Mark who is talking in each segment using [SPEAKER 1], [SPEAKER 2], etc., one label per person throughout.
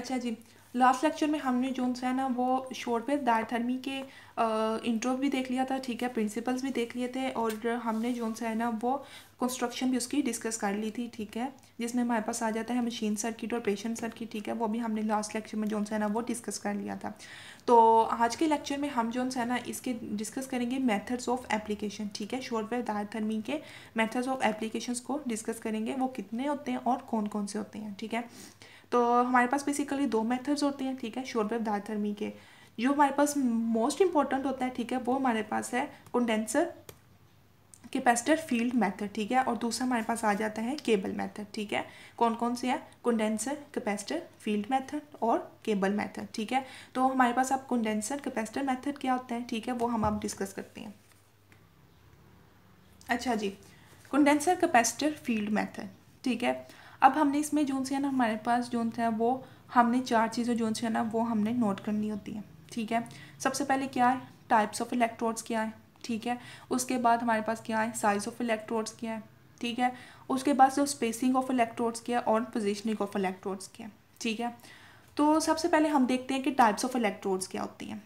[SPEAKER 1] अच्छा जी last lecture में हमने जो है ना वो शोर पे दायथर्मी के इंट्रो भी देख लिया था ठीक है प्रिंसिपल्स भी देख लिए थे और हमने जो है ना वो कंस्ट्रक्शन भी उसकी डिस्कस कर ली थी ठीक है जिसमें हमारे पास आ जाता है मशीन सर्किट और पेशेंट सर्किट ठीक है वो भी हमने लास्ट लेक्चर में जो है ना वो डिस्कस कर लिया था तो आज के लेक्चर में हम जो है ना इसके डिस्कस करेंगे मेथड्स ऑफ एप्लीकेशन ठीक है शोर पे दायथर्मी के मैथड्स ऑफ एप्लीकेशन को डिस्कस करेंगे वो कितने होते हैं और कौन कौन से होते हैं ठीक है तो हमारे पास बेसिकली दो मेथड्स होते हैं ठीक है शोरबे धर्मी के जो हमारे पास मोस्ट इंपॉर्टेंट होता है ठीक है वो हमारे पास है कंडेंसर कैपेसिटर फील्ड मेथड ठीक है और दूसरा हमारे पास आ जाता है केबल मेथड ठीक है कौन कौन से है कंडेंसर कैपेसिटर फील्ड मेथड और केबल मेथड ठीक है तो हमारे पास अब कंडेंसर कैपेसिटर मेथड क्या होता है ठीक है वो हम अब डिस्कस करते हैं अच्छा जी कंडेंसर कैपेसिटर फील्ड मेथड ठीक है अब हमने इसमें जोन से है ना हमारे पास जोन है वो हमने चार चीज़ें जोन से है ना वो हमने नोट करनी होती हैं ठीक है सबसे पहले क्या है टाइप्स ऑफ इलेक्ट्रोड्स क्या है ठीक है उसके बाद हमारे पास क्या है साइज ऑफ इलेक्ट्रोड्स क्या है ठीक है उसके बाद जो स्पेसिंग ऑफ इलेक्ट्रोड्स क्या है और पोजिशनिंग ऑफ इलेक्ट्रोड्स क्या है ठीक है तो सबसे पहले हम देखते हैं कि टाइप्स ऑफ इलेक्ट्रोड्स क्या होती हैं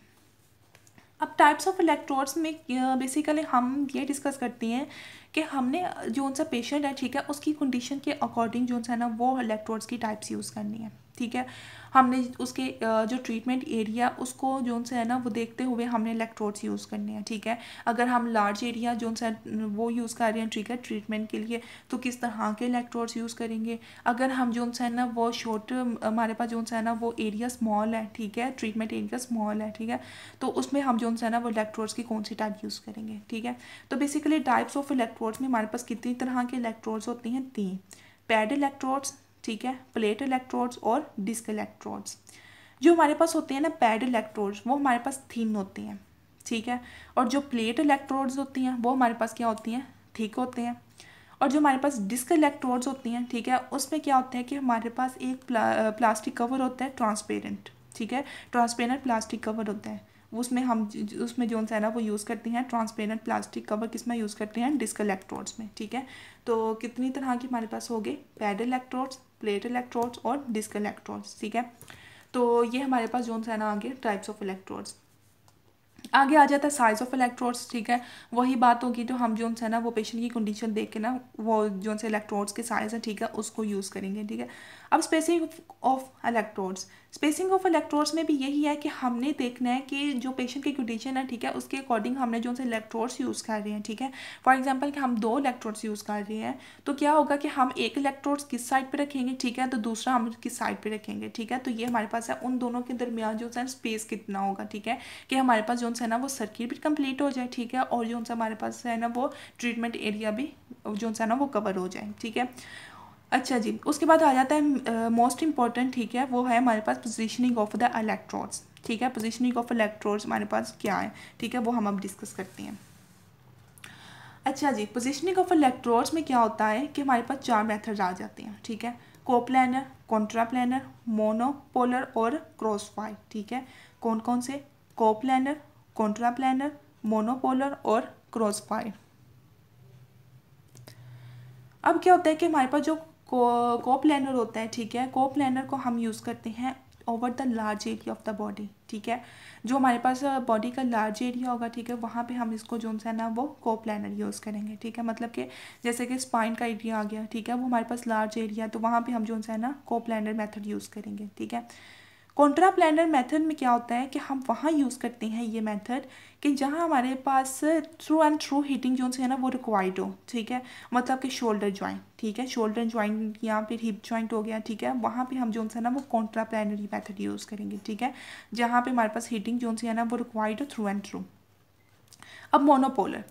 [SPEAKER 1] अब टाइप्स ऑफ इलेक्ट्रोड्स में बेसिकली uh, हम ये डिस्कस करती हैं कि हमने uh, जो उनसा पेशेंट है ठीक है उसकी कंडीशन के अकॉर्डिंग जो है ना वो इलेक्ट्रोड्स की टाइप्स यूज़ करनी है ठीक है हमने उसके जो ट्रीटमेंट एरिया उसको जो से है ना वो देखते हुए हमने इलेक्ट्रोड्स यूज़ करने हैं ठीक है अगर हम लार्ज एरिया जो से वो यूज़ कर रहे हैं है ट्रीटमेंट के लिए तो किस तरह के इलेक्ट्रोड्स यूज़ करेंगे अगर हम जो से है ना वो शॉर्ट हमारे पास जो से है ना वो एरिया स्मॉल है ठीक है ट्रीटमेंट एरिया स्मॉल है ठीक है तो उसमें हम जो से है ना वो इलेक्ट्रोड्स की कौन सी टाइप यूज़ करेंगे ठीक है तो बेसिकली टाइप्स ऑफ इलेक्ट्रोड्स में हमारे पास कितनी तरह के इलेक्ट्रोड्स होते हैं तीन पैड इलेक्ट्रोड्स ठीक है प्लेट इलेक्ट्रोड्स और डिस्क इलेक्ट्रोड्स जो हमारे पास होते हैं ना पैड इलेक्ट्रोड्स वो हमारे पास थीन होते हैं ठीक है और जो प्लेट इलेक्ट्रोड्स होती हैं वो हमारे पास क्या होती हैं ठीक होते हैं और जो हमारे पास डिस्क इलेक्ट्रोड्स होती हैं ठीक है उसमें क्या होता है कि हमारे पास एक प्ला, प्लास्टिक कवर होता है ट्रांसपेरेंट ठीक है ट्रांसपेरेंट प्लास्टिक कवर होता है उसमें हम उसमें जो है ना वो यूज़ करते हैं ट्रांसपेरेंट प्लास्टिक कवर किस में यूज़ करते हैं डिस्क इलेक्ट्रोड्स में ठीक है तो कितनी तरह की हमारे पास हो गए पैड इलेक्ट्रोड्स प्लेट इलेक्ट्रोड्स और डिस्क इलेक्ट्रोड्स ठीक है तो ये हमारे पास जो है ना आगे टाइप्स ऑफ इलेक्ट्रोड्स आगे आ जाता है साइज ऑफ इलेक्ट्रोड्स ठीक है वही बात होगी तो हम जो है ना वो पेशेंट की कंडीशन देख के ना वो जो से इलेक्ट्रोड्स के साइज़ है ठीक है उसको यूज़ करेंगे ठीक है अब spacing of electrodes spacing of electrodes में भी यही है कि हमने देखना है कि जो पेशेंट की कंडीशन है ठीक है उसके अकॉर्डिंग हमने जो से इलेक्ट्रोड्स यूज़ कर रहे हैं ठीक है फॉर एग्जाम्पल कि हम दो इलेक्ट्रोड्स यूज़ कर रहे हैं तो क्या होगा कि हम एक इलेक्ट्रोड्स किस साइड पर रखेंगे ठीक है तो दूसरा हम किस साइड पर रखेंगे ठीक है तो ये हमारे पास है उन दोनों के दरमियान जो है स्पेस कितना होगा ठीक है कि हमारे पास जो है ना वो सर्किट भी कंप्लीट हो जाए ठीक है और जो उनसे हमारे पास है ना वो ट्रीटमेंट एरिया भी जो उनसे ना वो कवर हो जाए ठीक है अच्छा जी उसके बाद आ जाता है मोस्ट uh, इंपॉर्टेंट ठीक है वो है हमारे पास पोजिशनिंग ऑफ द इलेक्ट्रोड्स ठीक है पोजिशनिंग ऑफ इलेक्ट्रोड्स हमारे पास क्या है ठीक है वो हम अब डिस्कस करते हैं अच्छा जी पोजिशनिंग ऑफ इलेक्ट्रोड्स में क्या होता है कि हमारे पास चार मैथड आ जाते हैं ठीक है कोप्लानर प्लानर मोनोपोलर और क्रॉस वायर ठीक है कौन कौन से कोप्लानर कॉन्ट्राप्लानर मोनोपोलर और क्रॉस फायर अब क्या होता है कि हमारे पास जो को प्लानर होता है ठीक है को प्लानर को हम यूज़ करते हैं over the large area of the body ठीक है जो हमारे पास बॉडी का लार्ज एरिया होगा ठीक है वहाँ पे हम इसको जो है ना वो को प्लानर यूज़ करेंगे ठीक है मतलब कि जैसे कि स्पाइन का एरिया आ गया ठीक है वो हमारे पास लार्ज एरिया तो वहाँ पे हम जो है ना को प्लानर मैथड यूज़ करेंगे ठीक है कॉन्ट्रा प्लानर मेथड में क्या होता है कि हम वहाँ यूज़ करते हैं ये मेथड कि जहाँ हमारे पास through and through heating zones है ना वो रिक्वायर्ड हो ठीक है मतलब कि शोल्डर जॉइंट ठीक है शोल्डर जॉइंट या फिर हिप जॉइंट हो गया ठीक है वहाँ पे हम जो है ना वो कॉन्ट्रा प्लानरी मैथड यूज़ करेंगे ठीक है जहाँ पर हमारे पास हीटिंग जोन्स है ना वो रिक्वायर्ड हो थ्रू एंड थ्रू अब मोनोपोलर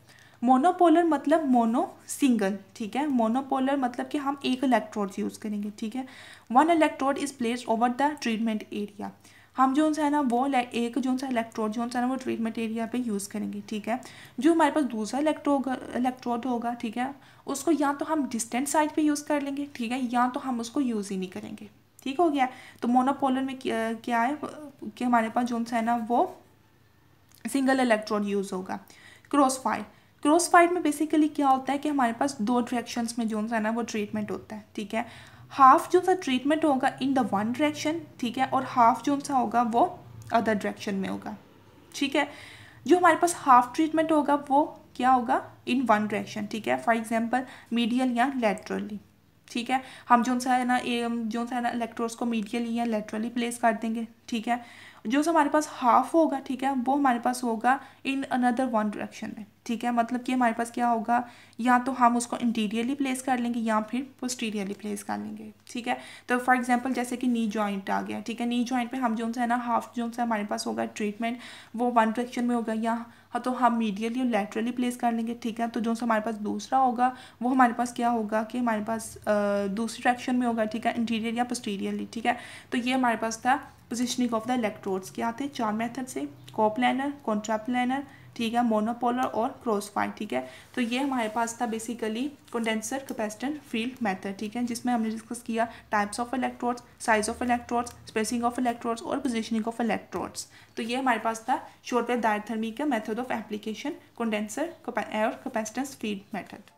[SPEAKER 1] मोनोपोलर मतलब मोनो सिंगल ठीक है मोनोपोलर मतलब कि हम एक इलेक्ट्रोड यूज़ करेंगे ठीक है one electrode is place over the treatment area हम जो सा है ना वो एक जो सा इलेक्ट्रोड जो है ना वो ट्रीटमेंट एरिया पे यूज़ करेंगे ठीक है जो हमारे पास दूसरा इलेक्ट्रो इलेक्ट्रोड होगा ठीक है उसको या तो हम डिस्टेंट साइड पे यूज़ कर लेंगे ठीक है या तो हम उसको यूज़ ही नहीं करेंगे ठीक हो गया तो मोनोपोलर में क्या है कि हमारे पास जो है ना वो सिंगल इलेक्ट्रोड यूज़ होगा क्रॉस फायर क्रॉस फाइट में बेसिकली क्या होता है कि हमारे पास दो डायरेक्शंस में जो है ना वो ट्रीटमेंट होता है ठीक है हाफ जो सा ट्रीटमेंट होगा इन द वन डायरेक्शन ठीक है और हाफ जो सा होगा वो अदर डायरेक्शन में होगा ठीक है जो हमारे पास हाफ ट्रीटमेंट होगा वो क्या होगा इन वन डायरेक्शन ठीक है फॉर एग्जाम्पल मीडियल या लेटरली ठीक है हम जो सा है ना जो सा है ना इलेक्ट्रोड्स को मीडियली या लेटरली प्लेस कर देंगे ठीक है जो हमारे पास हाफ होगा ठीक है वो हमारे पास होगा इन अनदर वन डायरेक्शन में ठीक है मतलब कि हमारे पास क्या होगा या तो हम उसको इंटीरियरली प्लेस कर लेंगे या फिर पोस्टीरियरली प्लेस कर लेंगे ठीक है तो फॉर एग्जांपल जैसे कि नी जॉइंट आ गया ठीक है नी जॉइंट पे हम जो है ना हाफ जो है हमारे पास होगा ट्रीटमेंट वो वन डायरेक्शन में होगा या हाँ, तो हम मीडियली और लेटरली प्लेस कर लेंगे ठीक है तो जो हमारे पास दूसरा होगा वो हमारे पास क्या होगा कि हमारे पास दूसरी डायरेक्शन में होगा ठीक है इंटीरियर या पोस्टीरियरली ठीक है तो ये हमारे पास था पोजिशनिंग ऑफ द इलेक्ट्रोड्स क्या हैं चार मेथड से कॉपलैनर कॉन्ट्राप्लैनर ठीक है मोनोपोलर और क्रॉस ठीक है तो ये हमारे पास था basically condenser capacitant field method ठीक है जिसमें हमने डिस्कस किया types of electrodes size of electrodes spacing of electrodes और पोजिशनिंग ऑफ इलेक्ट्रोड्स तो ये हमारे पास था शॉर्ट वेव डायथर्मी का मेथड ऑफ एप्लीकेशन कंडेंसर और कैपेसिटेंस फील्ड मेथड